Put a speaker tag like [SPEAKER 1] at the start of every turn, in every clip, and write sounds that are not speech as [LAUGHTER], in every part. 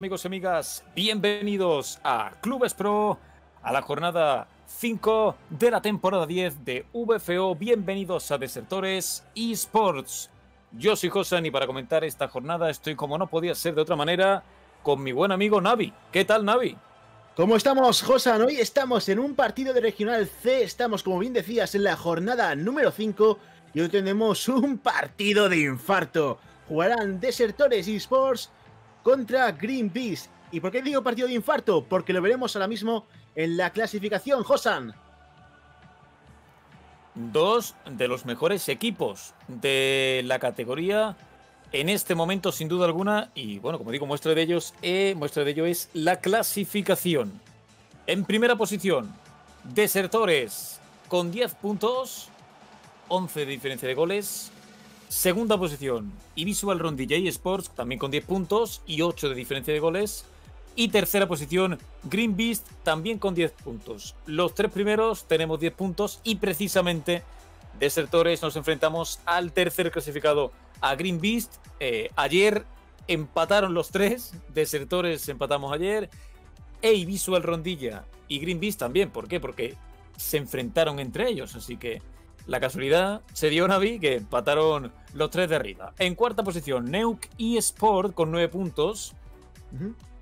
[SPEAKER 1] Amigos y amigas, bienvenidos a Clubes Pro, a la jornada 5 de la temporada 10 de VFO. Bienvenidos a Desertores eSports. Yo soy Josan y para comentar esta jornada estoy como no podía ser de otra manera con mi buen amigo Navi. ¿Qué tal, Navi?
[SPEAKER 2] ¿Cómo estamos, Josan? Hoy estamos en un partido de Regional C. Estamos, como bien decías, en la jornada número 5 y hoy tenemos un partido de infarto. Jugarán Desertores eSports contra Greenpeace. ¿Y por qué digo partido de infarto? Porque lo veremos ahora mismo en la clasificación, Josan.
[SPEAKER 1] Dos de los mejores equipos de la categoría en este momento, sin duda alguna. Y bueno, como digo, muestra de, ellos, eh, muestra de ello es la clasificación. En primera posición, Desertores con 10 puntos, 11 de diferencia de goles. Segunda posición, Visual Rondilla y Sports, también con 10 puntos y 8 de diferencia de goles. Y tercera posición, Green Beast, también con 10 puntos. Los tres primeros tenemos 10 puntos y precisamente desertores nos enfrentamos al tercer clasificado, a Green Beast. Eh, ayer empataron los tres, desertores empatamos ayer. E Visual Rondilla y Green Beast también, ¿por qué? Porque se enfrentaron entre ellos, así que la casualidad se dio Navi que empataron los tres de arriba. En cuarta posición, Neuk y Sport, con nueve puntos.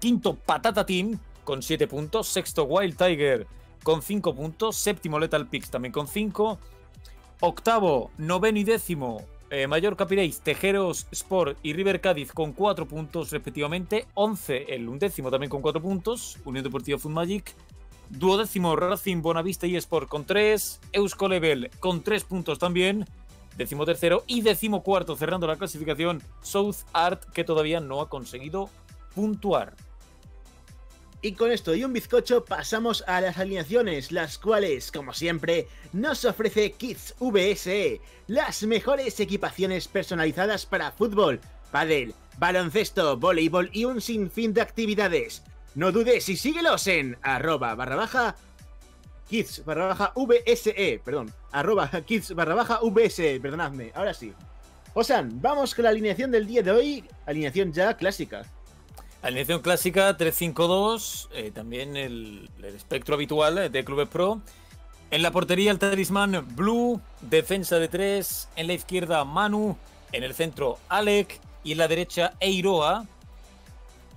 [SPEAKER 1] Quinto, Patata Team con siete puntos. Sexto, Wild Tiger con cinco puntos. Séptimo, Lethal Pix también con cinco. Octavo, noveno y décimo, eh, Mayor Capiréis, Tejeros Sport y River Cádiz con cuatro puntos respectivamente. Once, el undécimo también con cuatro puntos. Unión Deportiva Food Magic. Duodécimo Racing Bonavista y Sport con 3. Eusko Level con 3 puntos también. Décimo tercero y décimo cuarto, cerrando la clasificación, South Art, que todavía no ha conseguido puntuar.
[SPEAKER 2] Y con esto y un bizcocho pasamos a las alineaciones, las cuales, como siempre, nos ofrece Kids VSE, las mejores equipaciones personalizadas para fútbol, pádel, baloncesto, voleibol y un sinfín de actividades. No dudes y síguelos en arroba barra baja kids barra baja VSE, perdón, arroba kids barra baja VSE, perdonadme, ahora sí. Osan, vamos con la alineación del día de hoy, alineación ya clásica. Alineación
[SPEAKER 1] clásica 3-5-2, eh, también el, el, espectro habitual eh, de Clubes Pro. En la portería el talismán Blue, defensa de 3, en la izquierda Manu, en el centro Alec y en la derecha Eiroa,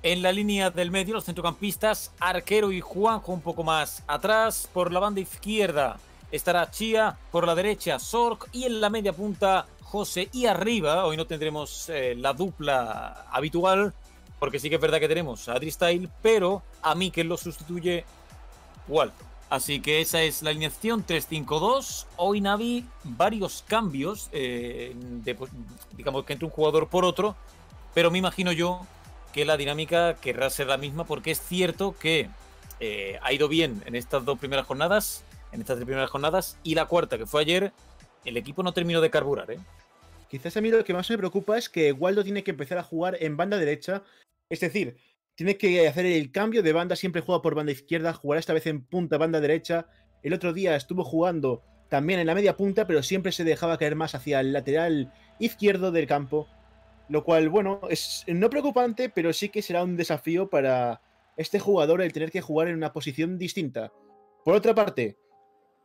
[SPEAKER 1] en la línea del medio, los centrocampistas, Arquero y Juanjo un poco más atrás. Por la banda izquierda estará Chía, por la derecha Sork y en la media punta José. Y arriba, hoy no tendremos eh, la dupla habitual, porque sí que es verdad que tenemos a Adri pero a mí que lo sustituye Walton. Así que esa es la alineación 3-5-2. Hoy Navi, varios cambios, eh, pues, digamos que entre un jugador por otro, pero me imagino yo que la dinámica querrá ser la misma, porque es cierto que eh, ha ido bien en estas dos primeras jornadas, en estas tres primeras jornadas, y la cuarta, que fue ayer, el equipo no terminó de carburar. ¿eh?
[SPEAKER 2] Quizás a mí lo que más me preocupa es que Waldo tiene que empezar a jugar en banda derecha, es decir, tiene que hacer el cambio de banda, siempre juega por banda izquierda, jugará esta vez en punta, banda derecha. El otro día estuvo jugando también en la media punta, pero siempre se dejaba caer más hacia el lateral izquierdo del campo. Lo cual, bueno, es no preocupante, pero sí que será un desafío para este jugador el tener que jugar en una posición distinta. Por otra parte,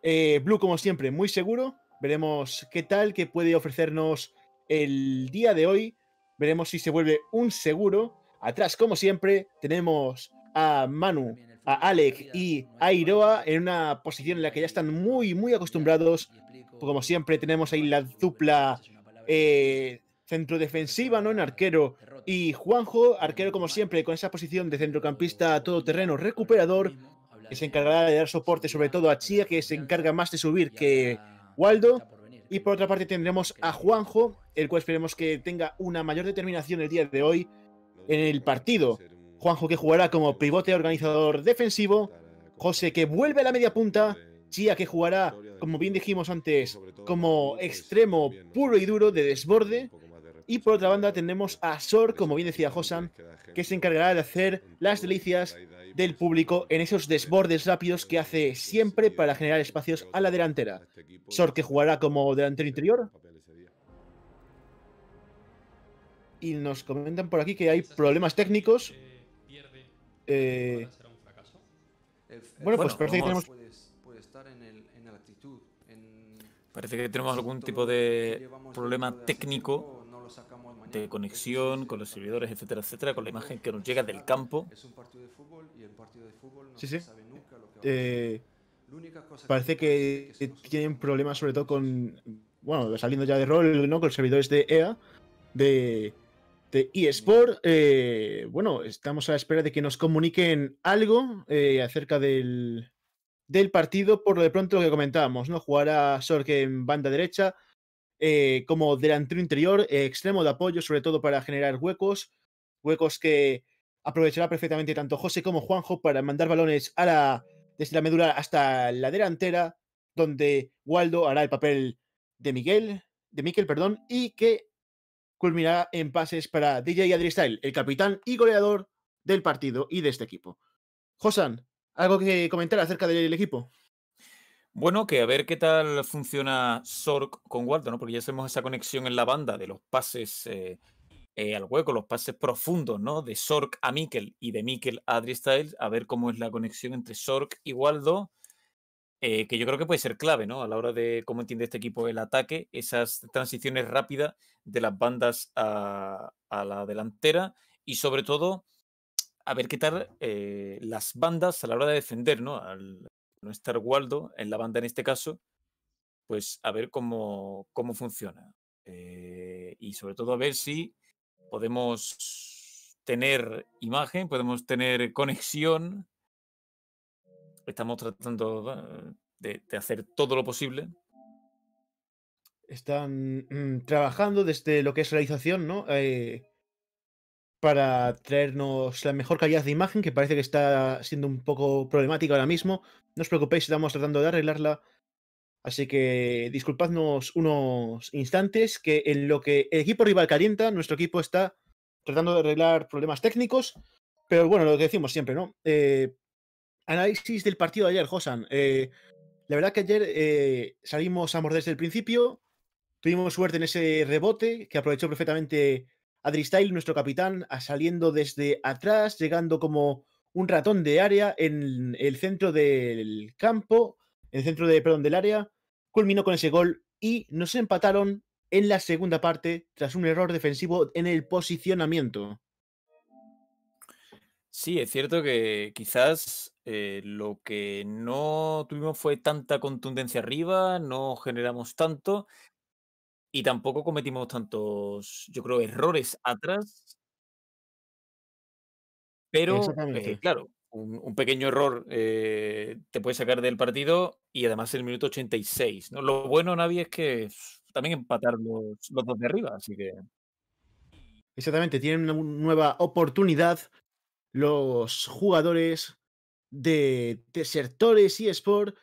[SPEAKER 2] eh, Blue, como siempre, muy seguro. Veremos qué tal, que puede ofrecernos el día de hoy. Veremos si se vuelve un seguro. Atrás, como siempre, tenemos a Manu, a Alec y a Iroa en una posición en la que ya están muy, muy acostumbrados. Como siempre, tenemos ahí la dupla eh, centro defensiva ¿no? En arquero. Y Juanjo, arquero como siempre, con esa posición de centrocampista todoterreno recuperador, que se encargará de dar soporte sobre todo a Chia que se encarga más de subir que Waldo. Y por otra parte tendremos a Juanjo, el cual esperemos que tenga una mayor determinación el día de hoy en el partido. Juanjo que jugará como pivote organizador defensivo, José que vuelve a la media punta, Chía que jugará, como bien dijimos antes, como extremo puro y duro de desborde, y por otra banda tenemos a Sor, como bien decía josan que se encargará de hacer las delicias del público en esos desbordes rápidos que hace siempre para generar espacios a la delantera. Sor que jugará como delantero interior. Y nos comentan por aquí que hay problemas técnicos.
[SPEAKER 1] Eh,
[SPEAKER 2] bueno, pues parece que tenemos... Parece que tenemos algún tipo de
[SPEAKER 1] problema técnico conexión con los servidores, etcétera, etcétera, con la imagen que nos llega del campo.
[SPEAKER 2] Es un partido de fútbol y el partido de fútbol no nunca lo que eh, parece que, tienen problemas sobre todo con, bueno, saliendo ya de rol, ¿no? Con los servidores de EA, de, de eSport. Eh, bueno, estamos a la espera de que nos comuniquen algo eh, acerca del, del partido, por lo de pronto lo que comentábamos, ¿no? Jugará Sork en banda derecha, eh, como delantero interior, eh, extremo de apoyo, sobre todo para generar huecos, huecos que aprovechará perfectamente tanto José como Juanjo para mandar balones a la, desde la medula hasta la delantera, donde Waldo hará el papel de Miguel, de Miquel, perdón, y que culminará en pases para DJ Adri el capitán y goleador del partido y de este equipo. Josan, ¿algo que comentar acerca del equipo?
[SPEAKER 1] Bueno, que a ver qué tal funciona Sork con Waldo, ¿no? Porque ya hacemos esa conexión en la banda de los pases eh, eh, al hueco, los pases profundos, ¿no? De Sork a Mikel y de Mikel a Adri Styles, a ver cómo es la conexión entre Sork y Waldo. Eh, que yo creo que puede ser clave, ¿no? A la hora de cómo entiende este equipo el ataque, esas transiciones rápidas de las bandas a, la delantera y sobre todo a ver qué tal las bandas a la hora de defender, ¿no? Al, no estar Waldo en la banda en este caso, pues a ver cómo, cómo funciona. Eh, y sobre todo a ver si podemos tener imagen, podemos tener conexión. Estamos tratando de, hacer todo lo posible.
[SPEAKER 2] Están mm, trabajando desde lo que es realización, ¿no? Eh, para traernos la mejor calidad de imagen, que parece que está siendo un poco problemática ahora mismo. No os preocupéis, estamos tratando de arreglarla. Así que disculpadnos unos instantes, que en lo que el equipo rival calienta, nuestro equipo está tratando de arreglar problemas técnicos. Pero bueno, lo que decimos siempre, ¿no? Eh, análisis del partido de ayer, Josan. Eh, la verdad que ayer eh, salimos a morder desde el principio. Tuvimos suerte en ese rebote que aprovechó perfectamente Adri nuestro capitán, saliendo desde atrás, llegando como un ratón de área en el centro del campo, en el centro de, del área, culminó con ese gol y nos empataron en la segunda parte tras un error defensivo en el posicionamiento. Sí,
[SPEAKER 1] es cierto que quizás eh, lo que no tuvimos fue tanta contundencia arriba, no generamos tanto, y tampoco cometimos tantos, yo creo, errores atrás. Pero, eh, claro, un, pequeño error eh, te puede sacar del partido y además el minuto 86. ¿no? Lo bueno, Navi, es que también empatar los, los dos de arriba, así
[SPEAKER 2] que. Exactamente, tienen una nueva oportunidad los jugadores de Desertores y Sport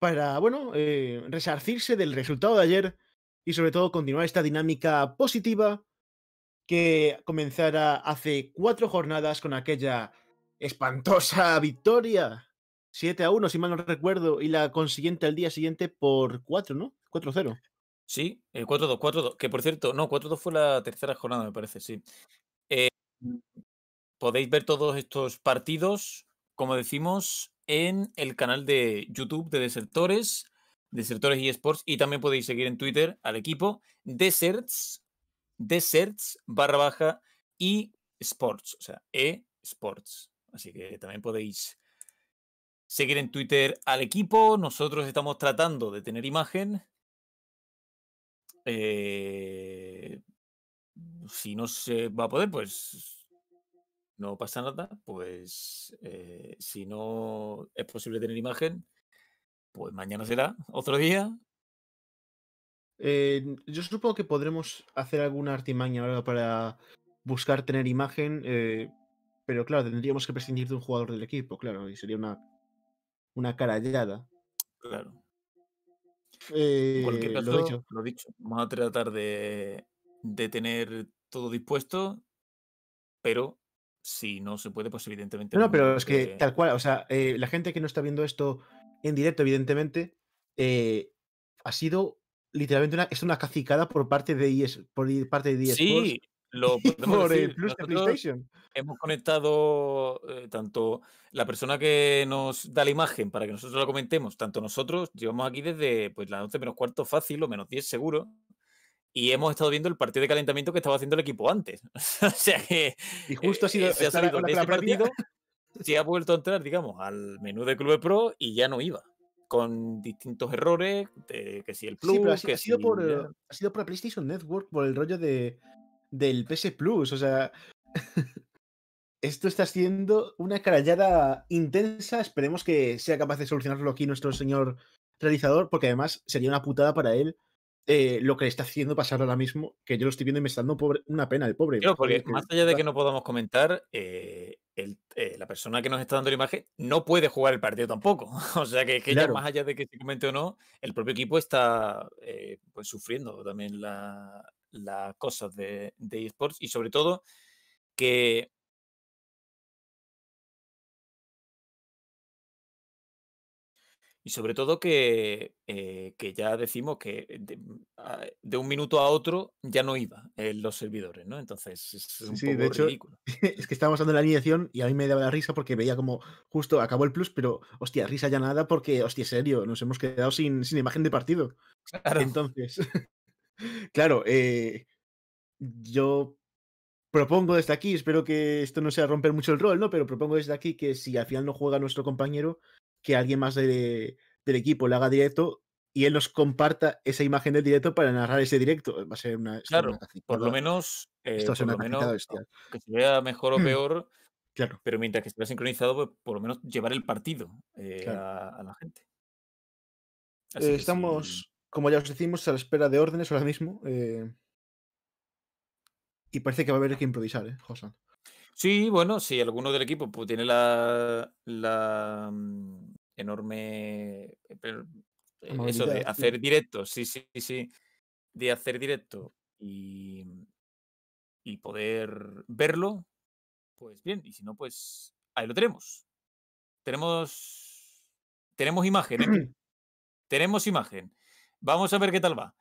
[SPEAKER 2] para, bueno, eh, resarcirse del resultado de ayer y sobre todo continuar esta dinámica positiva que comenzara hace cuatro jornadas con aquella espantosa victoria 7 a 1, si mal no recuerdo, y la consiguiente al día siguiente por 4, ¿no? 4-0.
[SPEAKER 1] Sí, el 4-2, 4-2. Que por cierto, no, 4-2 fue la tercera jornada, me parece, sí. Eh, mm. podéis ver todos estos partidos, como decimos, en el canal de YouTube de Desertores. Desertores y Sports. Y también podéis seguir en Twitter al equipo Deserts, Deserts barra baja y Sports, o sea, e Sports. Así que también podéis seguir en Twitter al equipo. Nosotros estamos tratando de tener imagen. Eh, si no se va a poder, pues no pasa nada. Pues eh, si no es posible tener imagen, pues mañana será
[SPEAKER 2] otro día. Eh, yo supongo que podremos hacer alguna artimaña para buscar tener imagen, eh, pero claro, tendríamos que prescindir de un jugador del equipo, claro, y sería una, una carallada. Claro. Eh, lo dicho.
[SPEAKER 1] dicho, vamos a tratar de, de tener todo dispuesto, pero si no se puede, pues evidentemente.
[SPEAKER 2] No, pero es que, tal cual, o sea, la gente que no está viendo esto en directo, evidentemente, eh, ha sido literalmente una, es una cacicada por parte de ES, por parte de Sí,
[SPEAKER 1] lo [LAUGHS] por decir. Plus Hemos conectado eh, tanto la persona que nos da la imagen para que nosotros la comentemos, tanto nosotros, llevamos aquí desde pues las 11 menos cuarto fácil o menos 10 seguro. Y hemos estado viendo el partido de calentamiento que estaba haciendo el equipo antes. [LAUGHS] o sea que. Y justo ha eh, sido. Se ha partido si ha vuelto a entrar, digamos, al menú de Club Pro y ya no iba. Con distintos errores, que si el Plus. ha, que sido por, eh,
[SPEAKER 2] ha sido por PlayStation Network, por el rollo de, del PS Plus. O sea, [LAUGHS] esto está siendo una carallada intensa. Esperemos que sea capaz de solucionarlo aquí nuestro señor realizador, porque además sería una putada para él eh, lo que le está haciendo pasar ahora mismo, que yo lo estoy viendo y me está dando una pena el pobre. Claro, porque más
[SPEAKER 1] allá de que no podamos comentar, eh, eh, la persona que nos está dando la imagen no puede jugar el partido tampoco. [LAUGHS] O sea que, más allá de que se comente o no, el propio equipo está eh, pues sufriendo también las cosas de esports y sobre todo que Y sobre todo que, eh, que ya decimos que eh, mm, ah, de, un minuto a otro ya no iba en los servidores, ¿no? Entonces es un sí, de hecho,
[SPEAKER 2] [LAUGHS] Es que estábamos dando la alineación y a mí me daba la risa porque veía como justo acabó el plus, pero hostia, risa ya nada porque, hostia, serio, nos hemos quedado sin, sin imagen de partido. Claro. Entonces, [LAUGHS] claro, eh, yo propongo desde aquí, espero que esto no sea romper mucho el rol, ¿no? Pero propongo desde aquí que si al final no juega nuestro compañero, que alguien más del equipo le haga directo y él nos comparta esa imagen del directo para narrar ese directo. Va a ser una. Claro, por lo
[SPEAKER 1] menos. Eh, que se vea mejor o [CLEARS THROAT] peor. Claro. Pero mientras que esté sincronizado, pues, por lo menos llevar el partido eh, a, la gente.
[SPEAKER 2] Eh, estamos, como ya os decimos, a la espera de órdenes ahora mismo. y parece que va a haber que improvisar, ¿eh,
[SPEAKER 1] Sí, bueno, si alguno del equipo pues, tiene la, mm, enorme. Eh, eh, eso de hacer directo, sí, sí, sí. De hacer directo y, mm, y poder verlo, pues bien. Y si no, pues ahí lo tenemos. Tenemos. Tenemos imagen, ¿eh? [CLEARS THROAT] tenemos imagen. Vamos a ver qué tal va.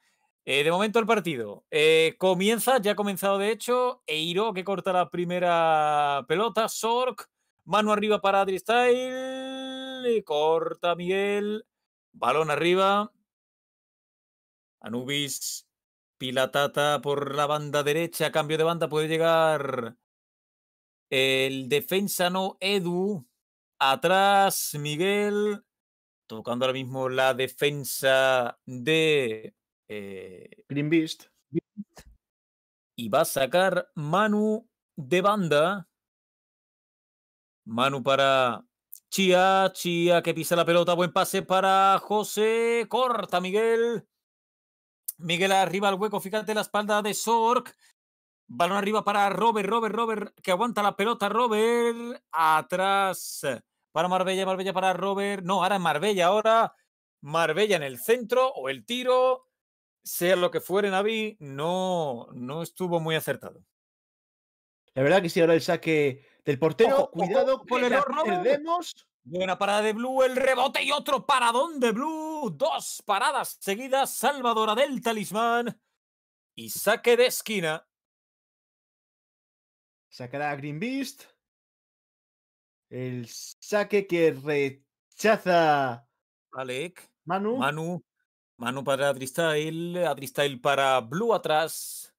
[SPEAKER 1] Eh, de momento el partido eh, comienza, ya ha comenzado de hecho, Eiro que corta la primera pelota, Sork, mano arriba para Adri Style, corta Miguel, balón arriba, Anubis, Pilatata por la banda derecha, cambio de banda, puede llegar el defensa no Edu, atrás Miguel, tocando ahora mismo la defensa de eh, Green Beast. Y va a sacar Manu de banda. Manu para Chia, Chia que pisa la pelota, buen pase para José, corta Miguel. Miguel arriba al hueco, fíjate la espalda de Sork. Balón arriba para Robert, Robert, Robert, que aguanta la pelota, Robert. Atrás para Marbella, Marbella para Robert. No, ahora Marbella, ahora Marbella en el centro o el tiro sea lo que fuere Navi, no, no estuvo muy acertado.
[SPEAKER 2] La verdad que sí, ahora el saque del portero. cuidado con el error, perdemos.
[SPEAKER 1] Buena parada de Blue, el rebote y otro paradón de Blue. Dos paradas seguidas, salvadora del talismán. Y saque de esquina.
[SPEAKER 2] Sacará a Green Beast. El saque que rechaza. Alec. Manu.
[SPEAKER 1] Manu. Manu para Adristail, Adristail para Blue atrás,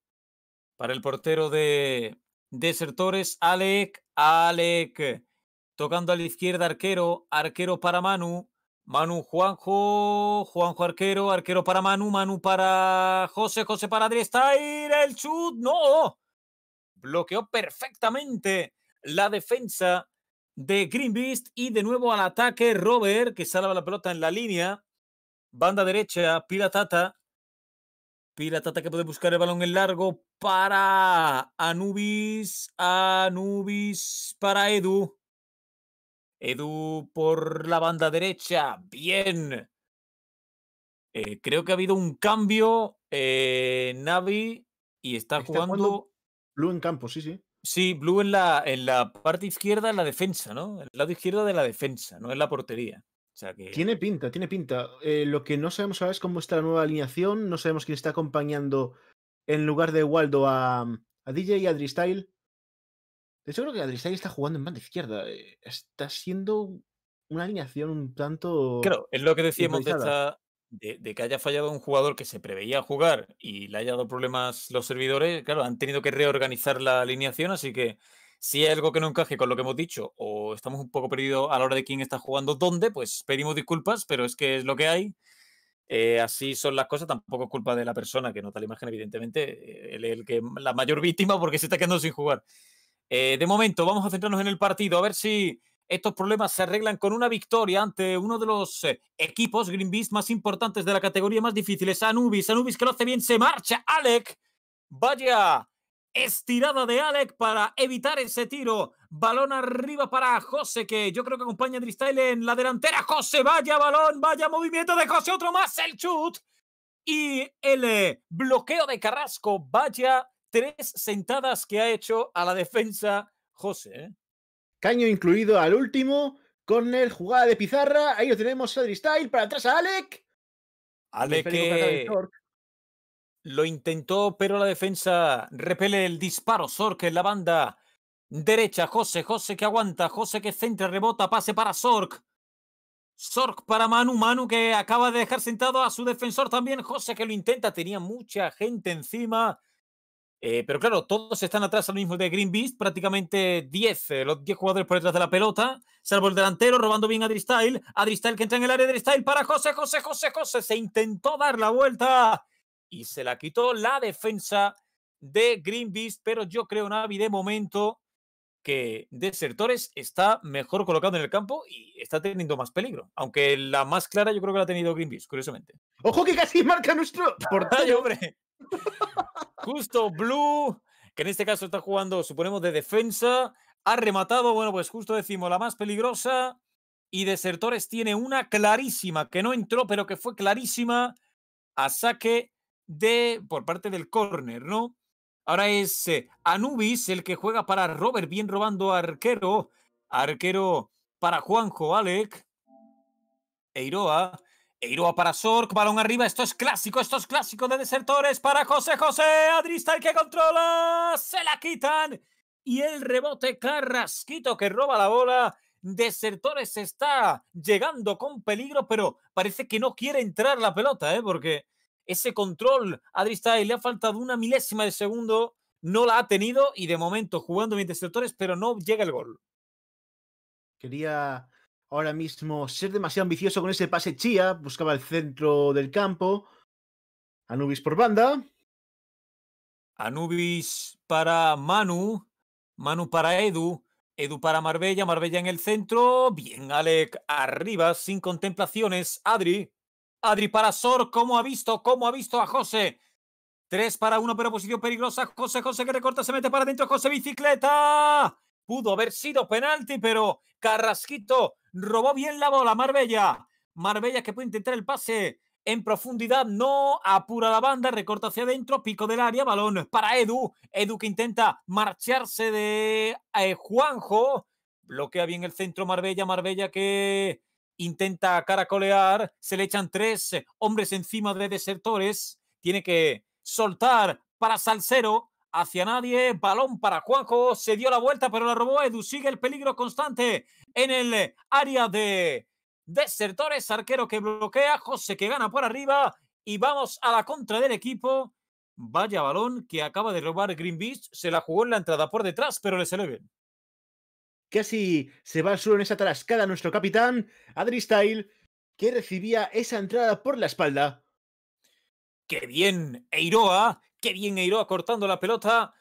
[SPEAKER 1] para el portero de Desertores, Alec, Alec, tocando a la izquierda arquero, arquero para Manu, Manu Juanjo, Juanjo arquero, arquero para Manu, Manu para José, José para Adristail, el chut, no, bloqueó perfectamente la defensa de Green Beast y de nuevo al ataque Robert que salva la pelota en la línea Banda derecha, Piratata. Piratata que puede buscar el balón en largo para Anubis. Anubis para Edu. Edu por la banda derecha. Bien. Eh, creo que ha habido un cambio. Eh, Navi. Y está, jugando...
[SPEAKER 2] Blue en campo, sí,
[SPEAKER 1] sí. Sí, Blue en la, en la parte izquierda, en la defensa, ¿no? El lado izquierdo de la defensa, no en la portería. Tiene
[SPEAKER 2] pinta, tiene pinta. Eh, lo que no sabemos ahora es cómo está la nueva alineación. No sabemos quién está acompañando en lugar de Waldo a, mm, a DJ y a Dristyle. De hecho, creo que Adristyle está jugando en banda izquierda. Eh, está siendo una alineación un tanto. Claro, es lo que decíamos de,
[SPEAKER 1] de, que haya fallado un jugador que se preveía jugar y le haya dado problemas los servidores. Claro, han tenido que reorganizar la alineación, así que si hay algo que no encaje con lo que hemos dicho o estamos un poco perdidos a la hora de quién está jugando dónde, pues pedimos disculpas, pero es que es lo que hay. Eh, así son las cosas, tampoco es culpa de la persona que nota la imagen, evidentemente, eh, el que, la mayor víctima porque se está quedando sin jugar. Eh, de momento, vamos a centrarnos en el partido, a ver si estos problemas se arreglan con una victoria ante uno de los equipos Green Beast más importantes de la categoría más difíciles, Anubis. Anubis que lo hace bien, se marcha, Alec. Vaya Estirada de Alec para evitar ese tiro. Balón arriba para José, que yo creo que acompaña a Drystyle en la delantera. José, vaya balón, vaya movimiento de José. Otro más, el chut. Y el eh, bloqueo de Carrasco. Vaya tres sentadas que ha hecho a la defensa José. Eh.
[SPEAKER 2] Caño incluido al último. Con el jugada de pizarra. Ahí lo tenemos a Drystyle Para atrás a Alec.
[SPEAKER 1] Alec que lo intentó, pero la defensa repele el disparo. Sork en la banda derecha. José, José que aguanta. José que centra, rebota, pase para Sork. Sork para Manu. Manu que acaba de dejar sentado a su defensor también. José que lo intenta. Tenía mucha gente encima. Eh, pero claro, todos están atrás al mismo de Green Beast. Prácticamente 10, eh, los 10 jugadores por detrás de la pelota. Salvo el delantero, robando bien a Dristyle. A que entra en el área de para José, José, José, José. Se intentó dar la vuelta y se la quitó la defensa de Green Beast, pero yo creo, Navi, de momento que Desertores está mejor colocado en el campo y está teniendo más peligro. Aunque la más clara yo creo que la ha tenido Green Beast, curiosamente.
[SPEAKER 2] ¡Ojo que casi marca nuestro
[SPEAKER 1] portal hombre! Justo Blue, que en este caso está jugando, suponemos, de defensa, ha rematado, bueno, pues justo decimos, la más peligrosa. Y Desertores tiene una clarísima, que no entró, pero que fue clarísima a saque de, por parte del corner, ¿no? Ahora es eh, Anubis el que juega para Robert, bien robando arquero. Arquero para Juanjo, Alec. Eiroa. Eiroa para Sork, balón arriba. Esto es clásico, esto es clásico de desertores para José José. Adrista que controla. Se la quitan. Y el rebote Carrasquito que roba la bola. Desertores está llegando con peligro, pero parece que no quiere entrar la pelota, ¿eh? porque ese control. Adri ahí. le ha faltado una milésima de segundo, no la ha tenido y de momento jugando los sectores, pero no llega el gol.
[SPEAKER 2] Quería ahora mismo ser demasiado ambicioso con ese pase Chía, buscaba el centro del campo. Anubis por banda. Anubis
[SPEAKER 1] para Manu, Manu para Edu, Edu para Marbella, Marbella en el centro. Bien, Alec, arriba, sin contemplaciones. Adri. Adri para Sor, ¿cómo ha visto? ¿Cómo ha visto a José? Tres para uno, pero posición peligrosa. José, José que recorta, se mete para adentro. José, bicicleta. Pudo haber sido penalti, pero Carrasquito robó bien la bola. Marbella. Marbella que puede intentar el pase en profundidad. No apura la banda, recorta hacia adentro, pico del área, balón para Edu. Edu que intenta marcharse de eh, Juanjo. Bloquea bien el centro Marbella. Marbella que intenta caracolear, se le echan tres eh, hombres encima de desertores, tiene que soltar para Salcero, hacia nadie, balón para Juanjo, se dio la vuelta pero la robó Edu, sigue el peligro constante en el área de desertores, arquero que bloquea, José que gana por arriba y vamos a la contra del equipo. Vaya balón que acaba de robar Green Beach, se la jugó en la entrada por detrás, pero le le
[SPEAKER 2] Casi se va solo en esa tarascada nuestro capitán, Adri Style, que recibía esa entrada por la espalda.
[SPEAKER 1] ¡Qué bien, Eiroa! ¡Qué bien, Eiroa cortando la pelota!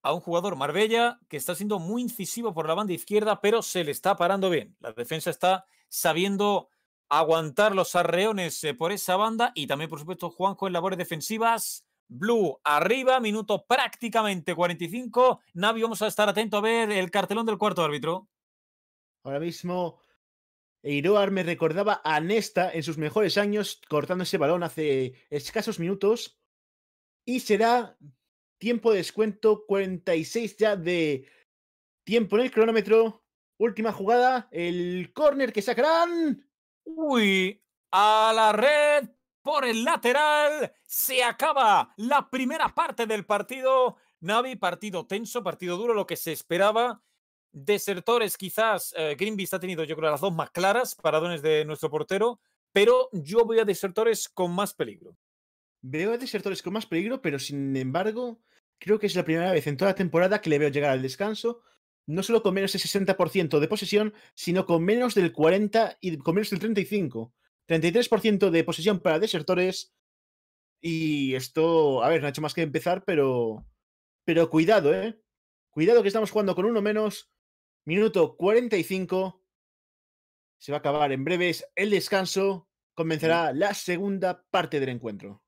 [SPEAKER 1] a un jugador Marbella que está siendo muy incisivo por la banda izquierda, pero se le está parando bien. La defensa está sabiendo aguantar los arreones eh, por esa banda y también, por supuesto, Juanjo en labores defensivas. Blue arriba, minuto prácticamente 45. Navi, vamos a estar atento a ver el cartelón del cuarto árbitro.
[SPEAKER 2] Ahora mismo, Eiroar me recordaba a Nesta en sus mejores años cortando ese balón hace escasos minutos. Y será tiempo de descuento 46 ya de tiempo en el cronómetro. Última jugada, el córner que sacarán. Uy, a la red
[SPEAKER 1] por el lateral. Se acaba la primera parte del partido. Navi, partido tenso, partido duro, lo que se esperaba. Desertores, quizás. Eh, Greenby ha tenido, yo creo, las dos más claras, paradones de nuestro portero. Pero yo voy a desertores
[SPEAKER 2] con más peligro. Veo a desertores con más peligro, pero sin embargo, creo que es la primera vez en toda la temporada que le veo llegar al descanso no solo con menos del 60% de posesión, sino con menos del 40 y con menos del 35. 33% de posesión para desertores. Y esto, a ver, no ha hecho más que empezar, pero. Pero cuidado, ¿eh? Cuidado que estamos jugando con uno menos. Minuto 45. Se va a acabar en breves el descanso. Comenzará la segunda parte del encuentro.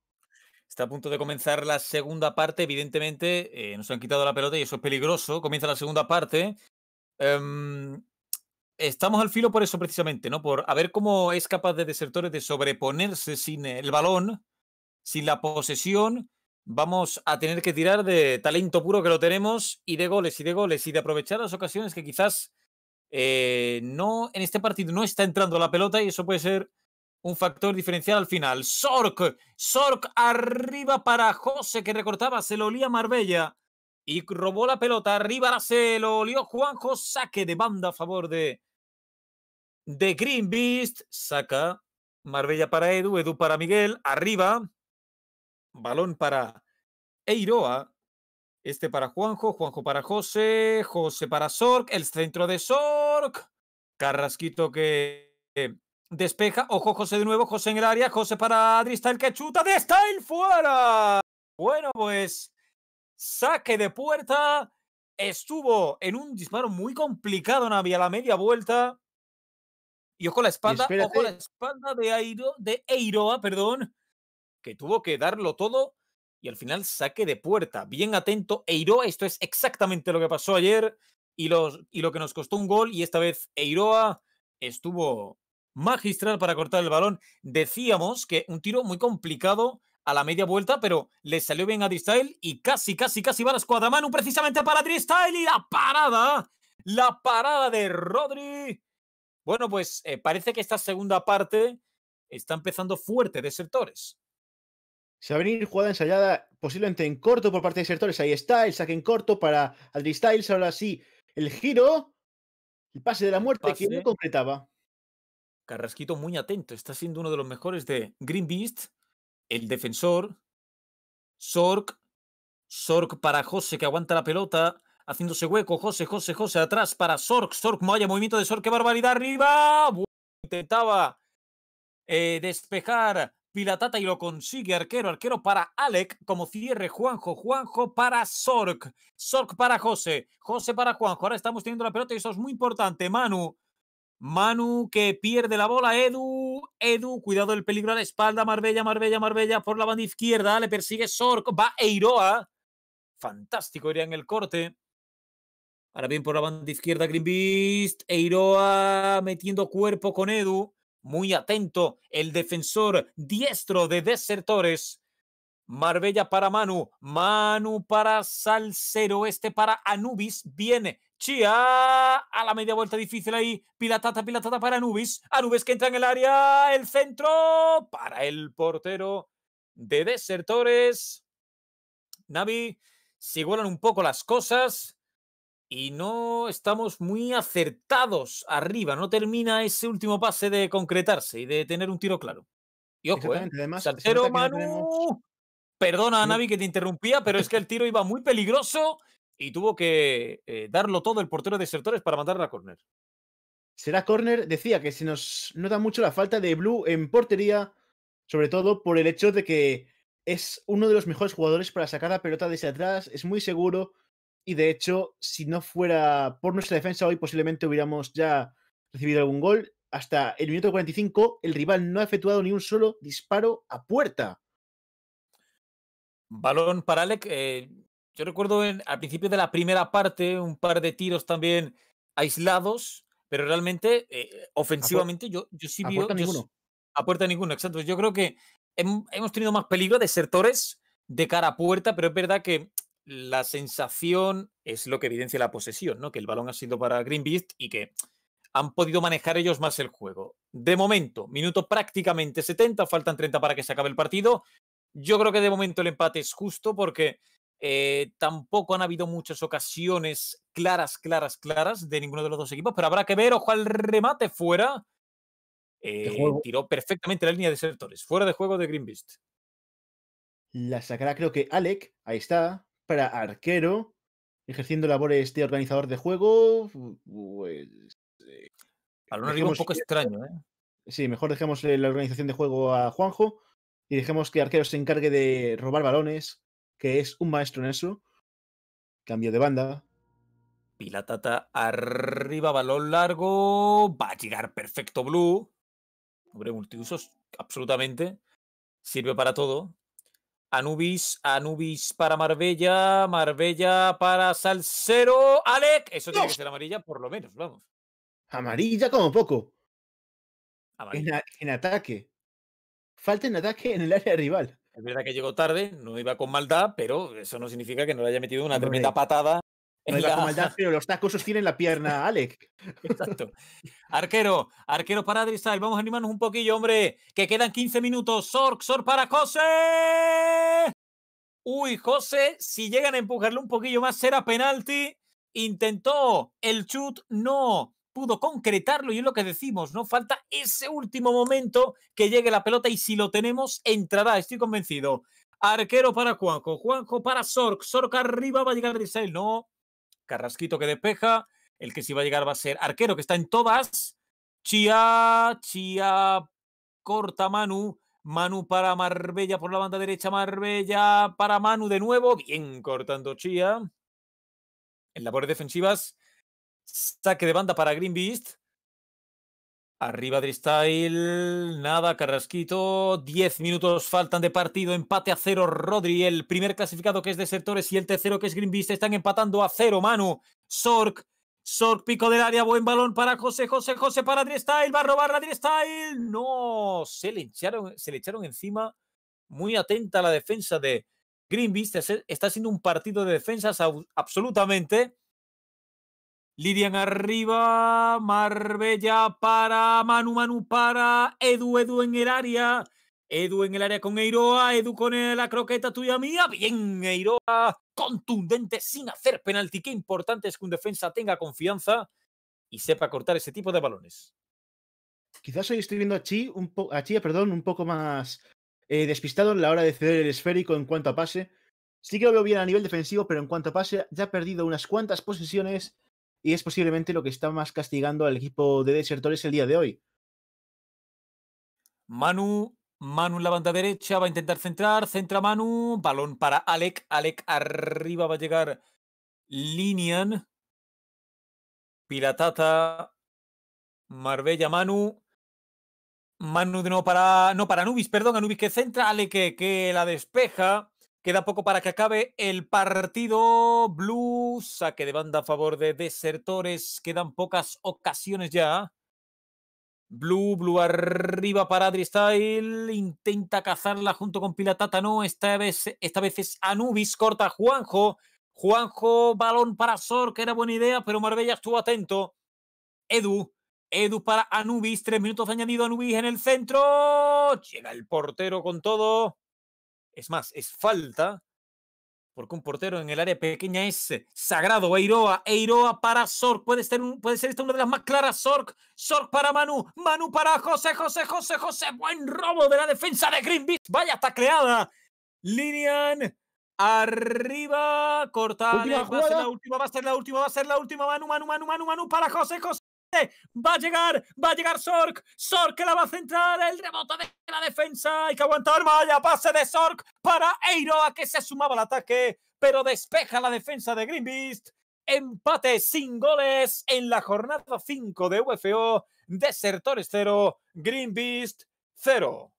[SPEAKER 1] Está a punto de comenzar la segunda parte. Evidentemente, eh, nos han quitado la pelota y eso es peligroso. Comienza la segunda parte. Em, estamos al filo por eso precisamente, ¿no? Por a ver cómo es capaz de Desertores de sobreponerse sin el balón, sin la posesión. Vamos a tener que tirar de talento puro que lo tenemos y de goles y de goles y de aprovechar las ocasiones que quizás eh, no en este partido no está entrando la pelota y eso puede ser un factor diferencial al final. Sork, Sork arriba para José que recortaba, se lo olía Marbella y robó la pelota. Arriba se lo olió Juanjo, saque de banda a favor de de Green Beast saca Marbella para Edu, Edu para Miguel, arriba, balón para Eiroa, este para Juanjo, Juanjo para José, José para Sork, el centro de Sork, Carrasquito que despeja, ojo José de nuevo, José en el área, José para Adri, el que chuta, de Style fuera. Bueno, pues saque de puerta, estuvo en un disparo muy complicado, había la media vuelta, y ojo la espalda, la espalda de, de Eiroa, perdón, que tuvo que darlo todo y al final saque de puerta. Bien atento, Eiroa, esto es exactamente lo que pasó ayer y, y lo que nos costó un gol y esta vez Eiroa estuvo magistral para cortar el balón. Decíamos que un tiro muy complicado a la media vuelta, pero le salió bien a Dristyle y casi, casi, casi va la escuadra Manu precisamente para Dristyle y la parada, la parada de Rodri bueno, pues eh, parece que esta segunda parte está empezando fuerte de
[SPEAKER 2] sectores. Se va a venir jugada ensayada posiblemente en corto por parte de sectores. Ahí está, el saque en corto para Adri Styles. Ahora sí, el giro, el pase de la muerte que no completaba.
[SPEAKER 1] Carrasquito muy atento, está siendo uno de los mejores de Green Beast, el defensor, Sork, Sork para José que aguanta la pelota, haciéndose hueco. José, José, José, atrás para Sork. Sork, vaya movimiento de Sork, qué barbaridad arriba. Intentaba eh, despejar Pilatata y lo consigue arquero, arquero para Alec, como cierre Juanjo, Juanjo para Sork, Sork para José, José para Juanjo. Ahora estamos teniendo la pelota y eso es muy importante. Manu, Manu que pierde la bola, Edu, Edu, cuidado el peligro a la espalda, Marbella, Marbella, Marbella por la banda izquierda, le persigue Sork, va Eiroa. Fantástico, iría en el corte. Ahora bien por la banda izquierda, Green Eiroa metiendo cuerpo con Edu. Muy atento el defensor diestro de Desertores. Marbella para Manu. Manu para Salcero. Este para Anubis. Viene Chia. A la media vuelta difícil ahí. Pilatata, pilatata para Anubis. Anubis que entra en el área. El centro para el portero de Desertores. Navi. Se igualan un poco las cosas y no estamos muy acertados arriba. No termina ese último pase de concretarse y de tener un tiro claro. Y ojo, eh. Además, Manu. Perdona, Navi, que te interrumpía, pero es que el tiro iba muy peligroso y tuvo que eh, darlo todo el portero de Sertores para mandar a córner.
[SPEAKER 2] Será córner, decía que se nos nota mucho la falta de Blue en portería, sobre todo por el hecho de que es uno de los mejores jugadores para sacar la pelota desde atrás, es muy seguro, y de hecho, si no fuera por nuestra defensa hoy, posiblemente hubiéramos ya recibido algún gol. Hasta el minuto 45, el rival no ha efectuado ni un solo disparo a puerta.
[SPEAKER 1] Balón para Alec. Eh, yo recuerdo al principio de la primera parte un par de tiros también aislados, pero realmente eh, ofensivamente yo, yo sí vi. A puerta ninguno. A puerta ninguno, exacto. Yo creo que hemos tenido más peligro de desertores de cara a puerta, pero es verdad que la sensación es lo que evidencia la posesión, ¿no? Que el balón ha sido para Green y que han podido manejar ellos más el juego. De momento, minuto prácticamente 70, faltan 30 para que se acabe el partido. Yo creo que de momento el empate es justo porque eh, tampoco han habido muchas ocasiones claras, claras, claras de ninguno de los dos equipos, pero habrá que ver, ojo al remate fuera. Eh, tiró perfectamente la línea de sectores, fuera de juego
[SPEAKER 2] de Green La sacará creo que Alec, ahí está, para arquero, ejerciendo labores de organizador de juego, pues... Eh, un poco
[SPEAKER 1] extraño, ¿eh?
[SPEAKER 2] Sí, mejor dejemos la organización de juego a Juanjo y dejemos que Arquero se encargue de robar balones, que es un maestro en eso. Cambio de banda.
[SPEAKER 1] Pilatata arriba, balón largo. Va a llegar perfecto Blue. Hombre, multiusos, absolutamente. Sirve para todo. Anubis, Anubis para Marbella, Marbella para Salcero, Alec. Eso tiene que ser amarilla, por lo menos, vamos.
[SPEAKER 2] Amarilla como poco. En, ataque. Falta en ataque en el área rival.
[SPEAKER 1] Es verdad que llegó tarde, no iba con maldad, pero eso no significa que no le haya metido una tremenda patada la...
[SPEAKER 2] pero los tacos tienen la pierna, [LAUGHS] Alex. Exacto.
[SPEAKER 1] Arquero, arquero para Drizal. Vamos a animarnos un poquillo, hombre. Que quedan 15 minutos. Sork, Sork para José. Uy, José, si llegan a empujarle un poquillo más, será penalti. Intentó el chut, no pudo concretarlo y es lo que decimos, ¿no? Falta ese último momento que llegue la pelota y si lo tenemos, entrará, estoy convencido. Arquero para Juanjo, Juanjo para Sork, Sork arriba va a llegar Drizal, no, Carrasquito que despeja. El que sí va a llegar va a ser Arquero, que está en todas. Chia, Chia, corta Manu. Manu para Marbella por la banda derecha. Marbella para Manu de nuevo. Bien cortando Chia. En labores defensivas. Saque de banda para Green Beast. Arriba Dristail, nada, Carrasquito, 10 minutos faltan de partido, empate a cero Rodri, el primer clasificado que es Desertores y el tercero que es Greenbeast están empatando a cero Manu, Sork, Sork pico del área, buen balón para José, José, José para Dristail, va a robar la Dristail, no, se le, echaron, se echaron encima, muy atenta la defensa de Greenbeast, está siendo un partido de defensas absolutamente Lidian arriba, Marbella para Manu, Manu para Edu, Edu en el área. Edu en el área con Eiroa, Edu con la croqueta tuya mía. Bien, Eiroa, contundente, sin hacer penalti. Qué importante es que un defensa tenga confianza y sepa cortar ese tipo de balones.
[SPEAKER 2] Quizás hoy estoy viendo a Chi, un perdón, un poco más eh, despistado en la hora de ceder el esférico en cuanto a pase. Sí que lo veo bien a nivel defensivo, pero en cuanto a pase, ya ha perdido unas cuantas posesiones y es posiblemente lo que está más castigando al equipo de desertores el día de hoy. Manu,
[SPEAKER 1] Manu en la banda derecha va a intentar centrar, centra Manu, balón para Alec, Alec arriba va a llegar Linian, Piratata, Marbella, Manu, Manu de nuevo para, no, para Anubis, perdón, Anubis que centra, Alec que, que la despeja, Queda poco para que acabe el partido. Blue saque de banda a favor de Desertores. Quedan pocas ocasiones ya. Blue, Blue arriba para Adri Intenta cazarla junto con Pilatata. No, esta vez, esta vez es Anubis. Corta Juanjo. Juanjo, balón para Sor, que era buena idea, pero Marbella estuvo atento. Edu. Edu para Anubis. Tres minutos añadido Anubis en el centro. Llega el portero con todo. Es más, es falta, porque un portero en el área pequeña es sagrado. Eiroa, Eiroa para Sork. Puede ser, puede ser esta una de las más claras. Sork, Sork para Manu, Manu para José, José, José, José. Buen robo de la defensa de Green Beach. Vaya tacleada. Linian Arriba, corta. Va a ser la última, va a ser la última, va a ser la última. Manu, Manu, Manu, Manu, Manu para José, José. Va a llegar, va a llegar Sork. Sork que la va a centrar. El rebote de la defensa. Hay que aguantar. Vaya pase de Sork para Eiroa que se sumaba al ataque. Pero despeja la defensa de Green Beast. Empate sin goles en la jornada 5 de UFO.
[SPEAKER 2] Desertores
[SPEAKER 1] 0. Green Beast 0.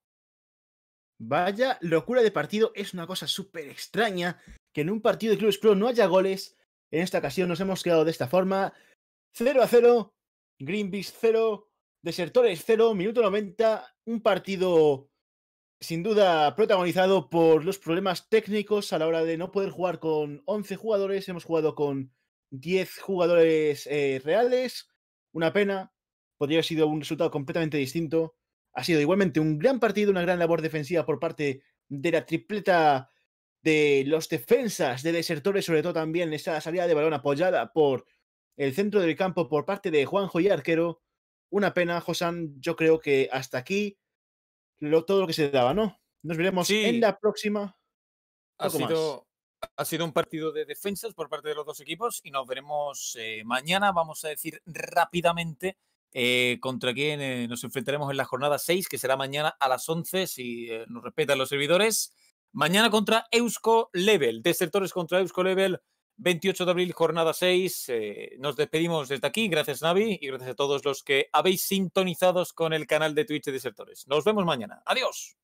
[SPEAKER 2] Vaya locura de partido. Es una cosa súper extraña que en un partido de Clubes Club no haya goles. En esta ocasión nos hemos quedado de esta forma. 0 a 0, Green 0, Desertores 0, minuto 90, un partido sin duda protagonizado por los problemas técnicos a la hora de no poder jugar con 11 jugadores, hemos jugado con 10 jugadores eh, reales, una pena, podría haber sido un resultado completamente distinto. Ha sido igualmente un gran partido, una gran labor defensiva por parte de la tripleta de los defensas de desertores, sobre todo también esa salida de balón apoyada por el centro del campo por parte de Juanjo y Arquero. Una pena, Josan yo creo que hasta aquí lo, todo lo que se daba, ¿no? Nos veremos en la próxima. Ha sido,
[SPEAKER 1] ha sido, un partido de defensas por parte de los dos equipos y nos veremos eh, mañana. Vamos a decir rápidamente eh, contra quién eh, nos enfrentaremos en la jornada 6, que será mañana a las 11, si nos respetan los servidores. Mañana contra Eusko Level, Desertores contra Eusko Level. 28 de abril, jornada 6. Eh, nos despedimos desde aquí. Gracias, Navi, y gracias a todos los que habéis sintonizados con el canal de Twitch de Desertores. Nos vemos mañana. Adiós.